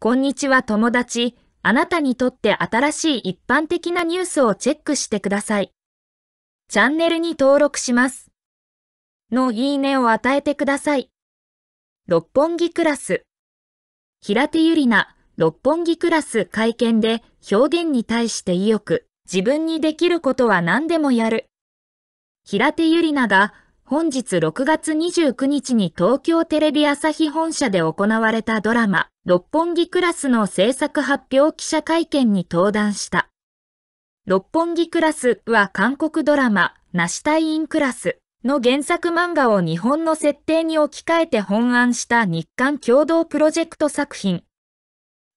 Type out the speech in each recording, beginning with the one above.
こんにちは友達。あなたにとって新しい一般的なニュースをチェックしてください。チャンネルに登録します。のいいねを与えてください。六本木クラス。平手ゆりな、六本木クラス会見で表現に対して意欲、自分にできることは何でもやる。平手ゆりなが本日6月29日に東京テレビ朝日本社で行われたドラマ、六本木クラスの制作発表記者会見に登壇した。六本木クラスは韓国ドラマ、ナシタインクラスの原作漫画を日本の設定に置き換えて本案した日韓共同プロジェクト作品。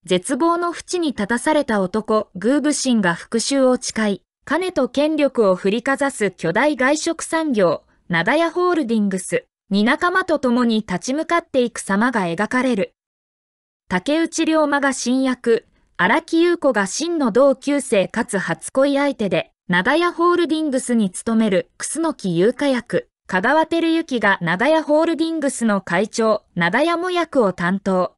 絶望の淵に立たされた男、グーブシンが復讐を誓い、金と権力を振りかざす巨大外食産業、灘屋ホールディングスに仲間と共に立ち向かっていく様が描かれる。竹内龍馬が新役、荒木優子が真の同級生かつ初恋相手で、長屋ホールディングスに勤める楠木優香役、香川照之が長屋ホールディングスの会長、長屋も役を担当。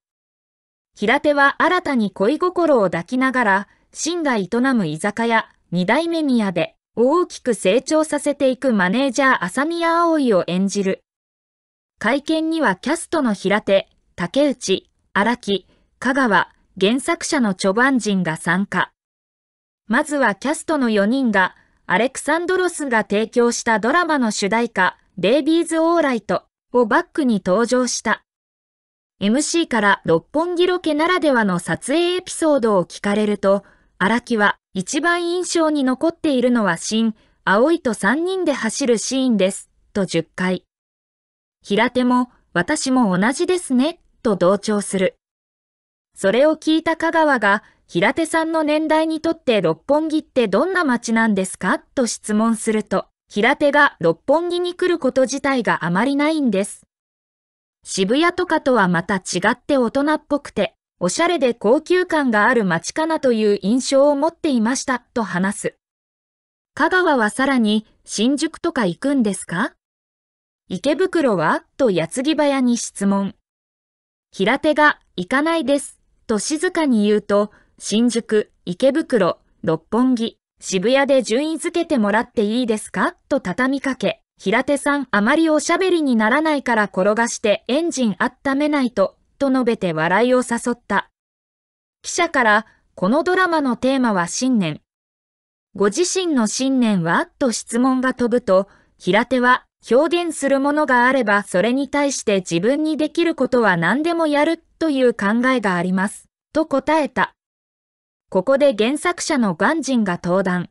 平手は新たに恋心を抱きながら、真が営む居酒屋、二代目宮で、大きく成長させていくマネージャー浅宮葵を演じる。会見にはキャストの平手、竹内、荒木、香川、原作者の著番人が参加。まずはキャストの4人が、アレクサンドロスが提供したドラマの主題歌、ベイビーズ・オーライトをバックに登場した。MC から六本木ロケならではの撮影エピソードを聞かれると、荒木は一番印象に残っているのは新、青いと3人で走るシーンです、と10回。平手も、私も同じですね、と同調する。それを聞いた香川が、平手さんの年代にとって六本木ってどんな街なんですかと質問すると、平手が六本木に来ること自体があまりないんです。渋谷とかとはまた違って大人っぽくて、おしゃれで高級感がある街かなという印象を持っていました、と話す。香川はさらに、新宿とか行くんですか池袋はと矢継ぎ早に質問。平手が行かないです、と静かに言うと、新宿、池袋、六本木、渋谷で順位付けてもらっていいですかと畳みかけ、平手さんあまりおしゃべりにならないから転がしてエンジン温めないとと述べて笑いを誘った。記者から、このドラマのテーマは信念。ご自身の信念はと質問が飛ぶと、平手は表現するものがあればそれに対して自分にできることは何でもやるという考えがあります。と答えた。ここで原作者の鑑真が登壇。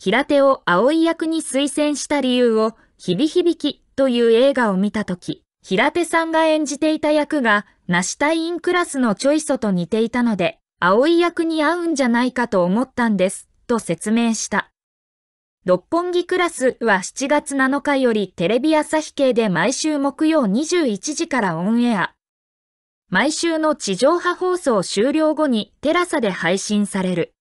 平手を葵役に推薦した理由を、ひびひきという映画を見たとき、平手さんが演じていた役が、ナシタインクラスのチョイソと似ていたので、葵役に合うんじゃないかと思ったんです、と説明した。六本木クラスは7月7日よりテレビ朝日系で毎週木曜21時からオンエア。毎週の地上波放送終了後にテラサで配信される。